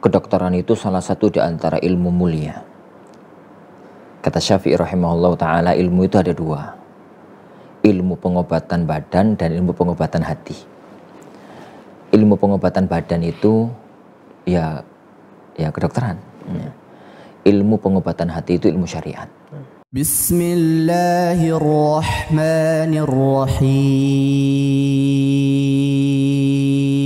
kedokteran itu salah satu di antara ilmu mulia. Kata Syafi'i rahimahullah ta'ala ilmu itu ada dua. Ilmu pengobatan badan dan ilmu pengobatan hati. Ilmu pengobatan badan itu ya ya kedokteran. Ya. Ilmu pengobatan hati itu ilmu syariat. Bismillahirrahmanirrahim.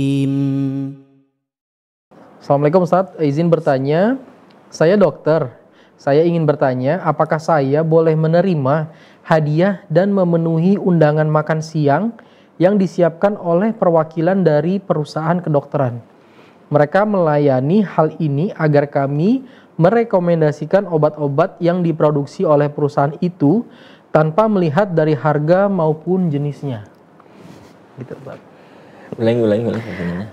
Assalamualaikum Ustaz, izin bertanya, saya dokter. Saya ingin bertanya, apakah saya boleh menerima hadiah dan memenuhi undangan makan siang yang disiapkan oleh perwakilan dari perusahaan kedokteran? Mereka melayani hal ini agar kami merekomendasikan obat-obat yang diproduksi oleh perusahaan itu tanpa melihat dari harga maupun jenisnya. Gitu, Pak. Ulangi, ulangi, ulangi.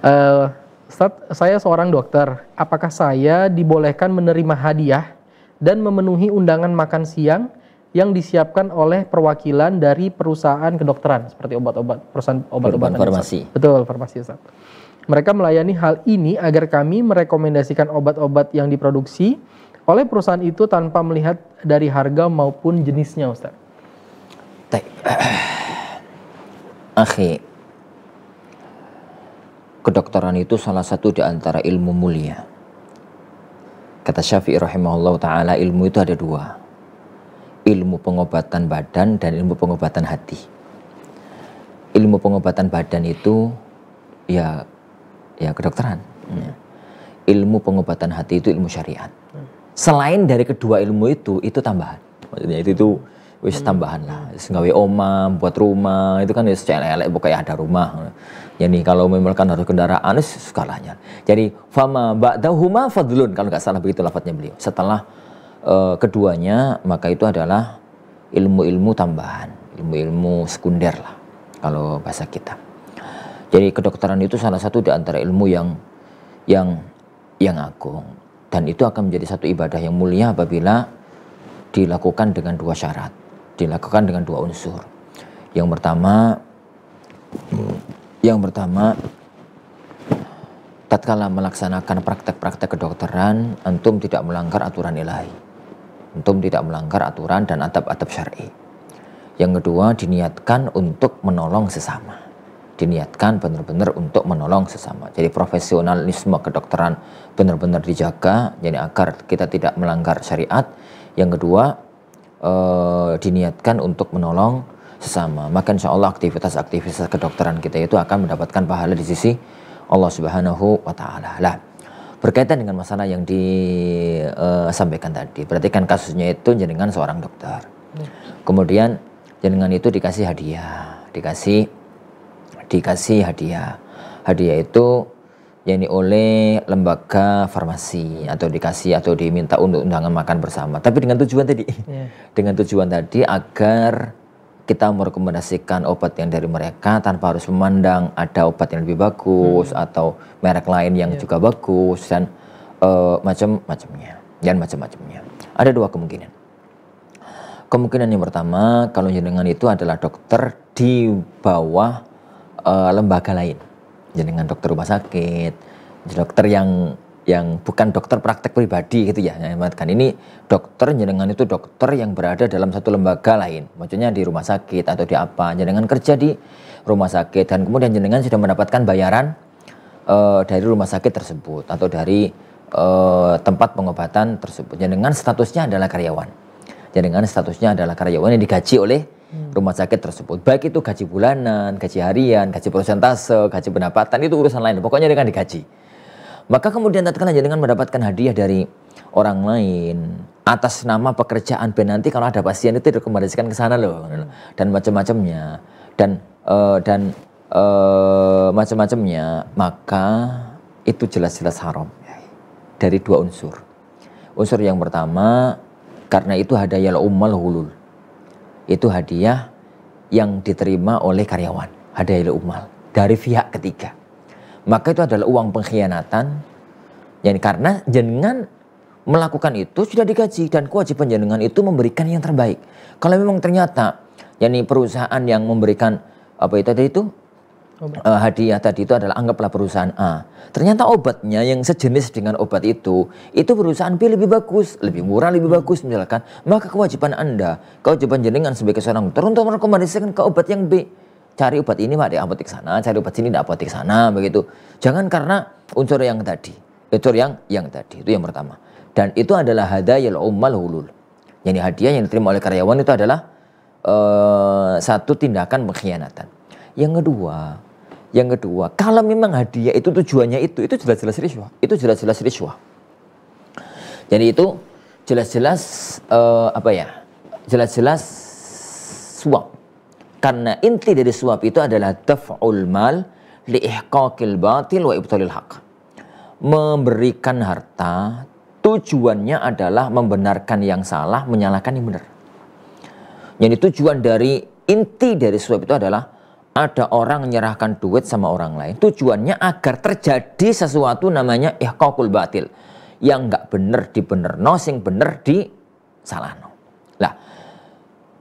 Uh, Ustaz, saya seorang dokter. Apakah saya dibolehkan menerima hadiah dan memenuhi undangan makan siang yang disiapkan oleh perwakilan dari perusahaan kedokteran seperti obat-obat perusahaan obat-obatan farmasi. Betul, farmasi Ustaz. Mereka melayani hal ini agar kami merekomendasikan obat-obat yang diproduksi oleh perusahaan itu tanpa melihat dari harga maupun jenisnya, Ustaz. Baik. Akhi, kedokteran itu salah satu di antara ilmu mulia. Kata Syafi'i rahimahullah ta'ala ilmu itu ada dua. Ilmu pengobatan badan dan ilmu pengobatan hati. Ilmu pengobatan badan itu ya ya kedokteran. Ya. Ilmu pengobatan hati itu ilmu syariat. Hmm. Selain dari kedua ilmu itu, itu tambahan. Maksudnya itu, itu wis hmm. tambahan lah gawe oma buat rumah itu kan wis ya elek pokoknya ada rumah jadi kalau memerlukan harus kendaraan itu skalanya jadi fama ba'dahuma fadlun kalau nggak salah begitu lafadznya beliau setelah uh, keduanya maka itu adalah ilmu-ilmu tambahan ilmu-ilmu sekunder lah kalau bahasa kita jadi kedokteran itu salah satu di antara ilmu yang yang yang agung dan itu akan menjadi satu ibadah yang mulia apabila dilakukan dengan dua syarat dilakukan dengan dua unsur. Yang pertama yang pertama tatkala melaksanakan praktek-praktek kedokteran antum tidak melanggar aturan ilahi. Antum tidak melanggar aturan dan atap- atap syar'i. Yang kedua diniatkan untuk menolong sesama. Diniatkan benar-benar untuk menolong sesama. Jadi profesionalisme kedokteran benar-benar dijaga jadi agar kita tidak melanggar syariat. Yang kedua uh, diniatkan untuk menolong sesama. Maka insya Allah aktivitas-aktivitas kedokteran kita itu akan mendapatkan pahala di sisi Allah Subhanahu wa taala. Lah, berkaitan dengan masalah yang disampaikan tadi. Berarti kan kasusnya itu jenengan seorang dokter. Iya. Kemudian jenengan itu dikasih hadiah, dikasih dikasih hadiah. Hadiah itu yakni oleh lembaga farmasi atau dikasih atau diminta untuk undangan makan bersama. Tapi dengan tujuan tadi, yeah. dengan tujuan tadi agar kita merekomendasikan obat yang dari mereka tanpa harus memandang ada obat yang lebih bagus hmm. atau merek lain yang yeah. juga bagus dan uh, eh, macam-macamnya dan macam-macamnya. Ada dua kemungkinan. Kemungkinan yang pertama kalau jenengan itu adalah dokter di bawah uh, lembaga lain jenengan dokter rumah sakit, dokter yang yang bukan dokter praktek pribadi gitu ya kan ini dokter jenengan itu dokter yang berada dalam satu lembaga lain maksudnya di rumah sakit atau di apa jenengan kerja di rumah sakit dan kemudian jenengan sudah mendapatkan bayaran uh, dari rumah sakit tersebut atau dari uh, tempat pengobatan tersebut jenengan statusnya adalah karyawan jaringan statusnya adalah karyawan yang digaji oleh hmm. rumah sakit tersebut. Baik itu gaji bulanan, gaji harian, gaji persentase, gaji pendapatan itu urusan lain. Pokoknya dengan digaji. Maka kemudian tatkala jaringan mendapatkan hadiah dari orang lain atas nama pekerjaan ben nanti kalau ada pasien itu direkomendasikan ke sana loh gitu dan macam-macamnya dan uh, dan uh, macam-macamnya maka itu jelas-jelas haram dari dua unsur. Unsur yang pertama karena itu hadiah ummal hulul. Itu hadiah yang diterima oleh karyawan. Hadiah ummal dari pihak ketiga. Maka itu adalah uang pengkhianatan. yang karena jenengan melakukan itu sudah digaji dan kewajiban jenengan itu memberikan yang terbaik. Kalau memang ternyata yakni perusahaan yang memberikan apa itu itu uh, hadiah tadi itu adalah anggaplah perusahaan A. Ternyata obatnya yang sejenis dengan obat itu, itu perusahaan B lebih bagus, lebih murah, lebih hmm. bagus misalkan. Maka kewajiban Anda, kewajiban jenengan sebagai seorang dokter untuk merekomendasikan ke obat yang B. Cari obat ini mak di apotek sana, cari obat sini di apotek sana begitu. Jangan karena unsur yang tadi, unsur yang yang tadi itu yang pertama. Dan itu adalah hadayal ummal hulul. Yani hadiah yang diterima oleh karyawan itu adalah uh, satu tindakan pengkhianatan. Yang kedua, yang kedua, kalau memang hadiah itu tujuannya itu, itu jelas-jelas riswah. Itu jelas-jelas riswah. Jadi itu jelas-jelas uh, apa ya? Jelas-jelas suap. Karena inti dari suap itu adalah daf'ul mal li'ihqaqil batil wa ibtalil haq. Memberikan harta tujuannya adalah membenarkan yang salah, menyalahkan yang benar. Jadi tujuan dari inti dari suap itu adalah ada orang menyerahkan duit sama orang lain tujuannya agar terjadi sesuatu namanya ihqaqul batil yang nggak bener di bener no bener di salah no lah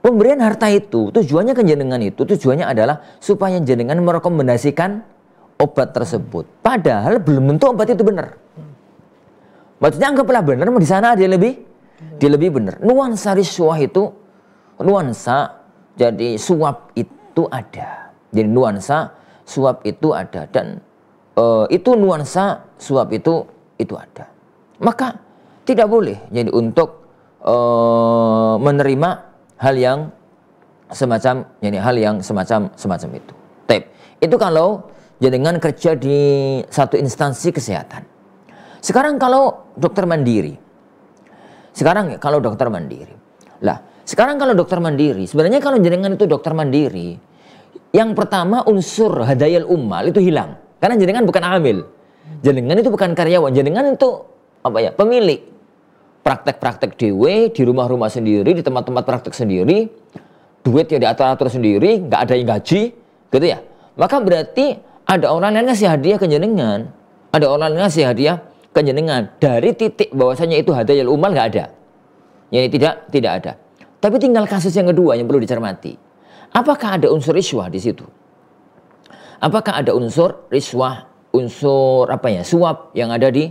pemberian harta itu tujuannya kejenengan itu tujuannya adalah supaya jenengan merekomendasikan obat tersebut padahal belum tentu obat itu bener. maksudnya anggaplah benar di sana dia lebih dia lebih benar nuansa riswah itu nuansa jadi suap itu ada jadi nuansa suap itu ada dan e, itu nuansa suap itu itu ada. Maka tidak boleh jadi untuk e, menerima hal yang semacam jadi hal yang semacam semacam itu. Tep. Itu kalau jaringan kerja di satu instansi kesehatan. Sekarang kalau dokter mandiri. Sekarang ya, kalau dokter mandiri. Lah, sekarang kalau dokter mandiri, sebenarnya kalau jaringan itu dokter mandiri, yang pertama unsur hadayal umal itu hilang. Karena jenengan bukan amil. Jenengan itu bukan karyawan, jenengan itu apa ya? pemilik. Praktek-praktek dewe di rumah-rumah sendiri, di tempat-tempat praktek sendiri, duit ya diatur-atur sendiri, nggak ada yang gaji, gitu ya. Maka berarti ada orang yang ngasih hadiah ke jenengan, ada orang yang ngasih hadiah ke jenengan dari titik bahwasanya itu hadayal umal nggak ada. ya tidak tidak ada. Tapi tinggal kasus yang kedua yang perlu dicermati. Apakah ada unsur riswah di situ? Apakah ada unsur riswah, unsur apa ya, suap yang ada di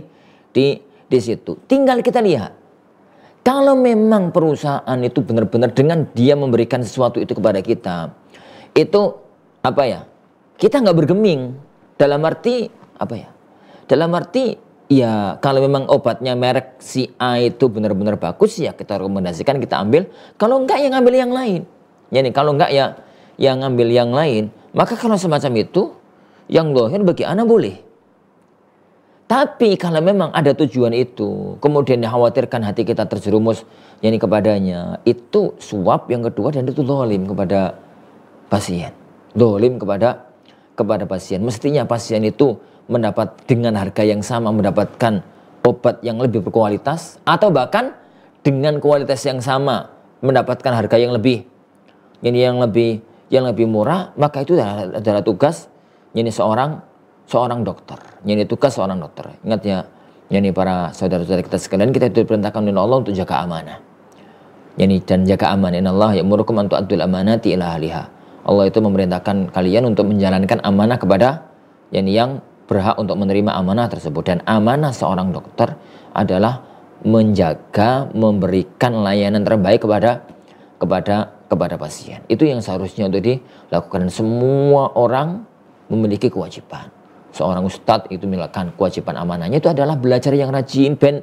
di di situ? Tinggal kita lihat. Kalau memang perusahaan itu benar-benar dengan dia memberikan sesuatu itu kepada kita, itu apa ya? Kita nggak bergeming dalam arti apa ya? Dalam arti ya kalau memang obatnya merek si A itu benar-benar bagus ya kita rekomendasikan kita ambil. Kalau enggak yang ambil yang lain. Yani kalau enggak ya yang ngambil yang lain, maka kalau semacam itu yang lohir bagi anak boleh. Tapi kalau memang ada tujuan itu, kemudian dikhawatirkan hati kita terjerumus yakni kepadanya, itu suap yang kedua dan itu dolim kepada pasien. Dolim kepada kepada pasien. Mestinya pasien itu mendapat dengan harga yang sama mendapatkan obat yang lebih berkualitas atau bahkan dengan kualitas yang sama mendapatkan harga yang lebih ini yang lebih yang lebih murah maka itu adalah, adalah tugas ini seorang seorang dokter ini tugas seorang dokter ingat ya ini para saudara-saudara kita sekalian kita itu diperintahkan oleh Allah untuk jaga amanah ini dan jaga amanah Allah ya murukum antu adul amanati ila Allah itu memerintahkan kalian untuk menjalankan amanah kepada yang yang berhak untuk menerima amanah tersebut dan amanah seorang dokter adalah menjaga memberikan layanan terbaik kepada kepada kepada pasien. Itu yang seharusnya untuk dilakukan. semua orang memiliki kewajiban. Seorang ustadz itu melakukan kewajiban amanahnya itu adalah belajar yang rajin, ben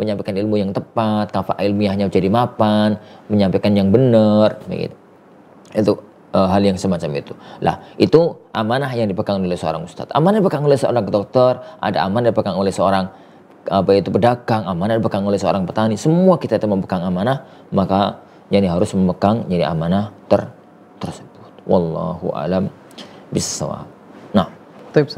menyampaikan ilmu yang tepat, kafa ilmiahnya jadi mapan, menyampaikan yang benar, begitu. Itu e, hal yang semacam itu. Lah, itu amanah yang dipegang oleh seorang ustadz. Amanah dipegang oleh seorang dokter, ada amanah dipegang oleh seorang apa itu pedagang, amanah dipegang oleh seorang petani. Semua kita itu memegang amanah, maka yakni harus memegang jadi amanah ter tersebut. Wallahu alam bisawab. Nah, Taip,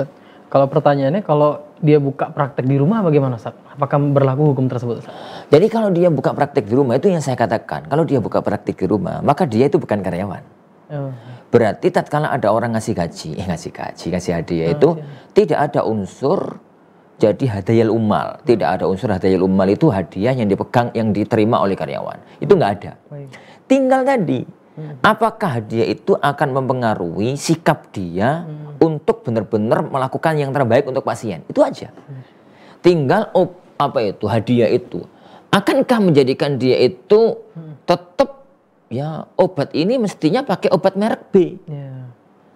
Kalau pertanyaannya kalau dia buka praktek di rumah bagaimana Ustaz? Apakah berlaku hukum tersebut Ustaz? Jadi kalau dia buka praktek di rumah itu yang saya katakan. Kalau dia buka praktek di rumah, maka dia itu bukan karyawan. Hmm. Berarti tatkala ada orang ngasih gaji, eh ngasih gaji, ngasih hadiah hmm, itu iya. tidak ada unsur jadi hadayal umal, tidak ada unsur hadayal umal itu hadiah yang dipegang, yang diterima oleh karyawan. Itu nggak ada. Tinggal tadi, hmm. apakah hadiah itu akan mempengaruhi sikap dia hmm. untuk benar-benar melakukan yang terbaik untuk pasien? Itu aja. Tinggal op, oh, apa itu hadiah itu, akankah menjadikan dia itu hmm. tetap ya obat ini mestinya pakai obat merek B, ya.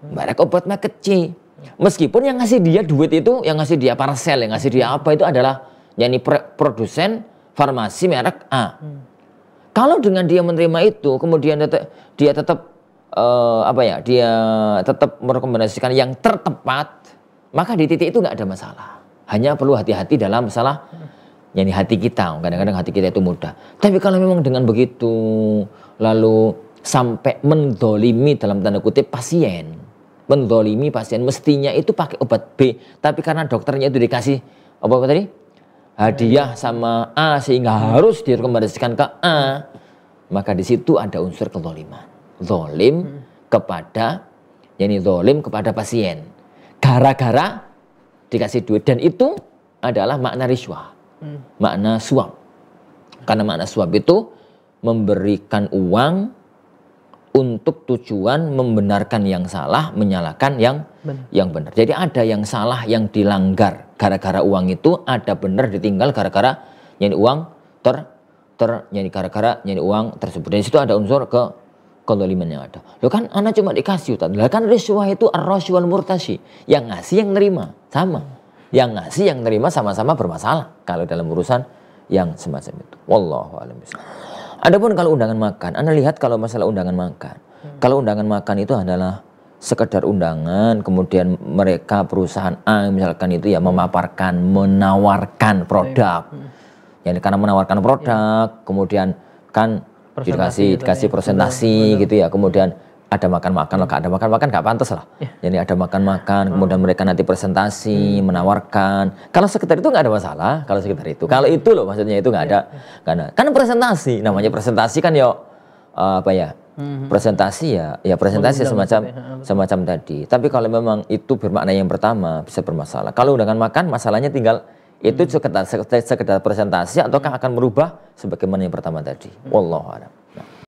merek obat merek C Meskipun yang ngasih dia duit itu, yang ngasih dia parcel, yang ngasih dia apa itu adalah yakni produsen farmasi merek A. Hmm. Kalau dengan dia menerima itu, kemudian dia tetap uh, eh, apa ya, dia tetap merekomendasikan yang tertepat, maka di titik itu nggak ada masalah. Hanya perlu hati-hati dalam masalah hmm. yakni hati kita. Kadang-kadang hati kita itu mudah. Tapi kalau memang dengan begitu, lalu sampai mendolimi dalam tanda kutip pasien, mendolimi pasien mestinya itu pakai obat B tapi karena dokternya itu dikasih obat -apa tadi hadiah sama A sehingga harus direkomendasikan ke A maka di situ ada unsur kedoliman zolim kepada yakni zolim kepada pasien gara-gara dikasih duit dan itu adalah makna riswa hmm. makna suap karena makna suap itu memberikan uang untuk tujuan membenarkan yang salah, menyalahkan yang benar. yang benar. Jadi ada yang salah yang dilanggar gara-gara uang itu, ada benar ditinggal gara-gara nyanyi uang ter ter nyanyi gara-gara nyanyi uang tersebut. Dan situ ada unsur ke kezaliman yang ada. Lo kan anak cuma dikasih utang. Lah kan riswah itu ar-rasyual murtasi, yang ngasih yang nerima sama. Yang ngasih yang nerima sama-sama bermasalah kalau dalam urusan yang semacam itu. Wallahu a'lam Adapun kalau undangan makan, Anda lihat kalau masalah undangan makan. Hmm. Kalau undangan makan itu adalah sekedar undangan, kemudian mereka perusahaan A misalkan itu ya memaparkan, menawarkan produk. Hmm. Ya karena menawarkan produk, hmm. kemudian kan dikasih gitu dikasih ya. presentasi gitu ya, kemudian ada makan-makan hmm. kalau ada makan-makan nggak pantas lah. Yeah. Jadi ada makan-makan, hmm. kemudian mereka nanti presentasi, hmm. menawarkan. Kalau sekitar itu nggak ada masalah, kalau sekitar itu. Kalau itu loh maksudnya itu nggak ada, iya, iya. karena yeah. kan presentasi, namanya presentasi kan yo ya, eh, apa ya? Hmm. Presentasi ya, ya presentasi semacam ya. semacam tadi. Tapi kalau memang itu bermakna yang pertama bisa bermasalah. Kalau undangan makan, masalahnya tinggal itu hmm. sekedar sekedar presentasi ataukah hmm. akan merubah sebagaimana yang pertama tadi. Hmm. Wallahualam. Nah.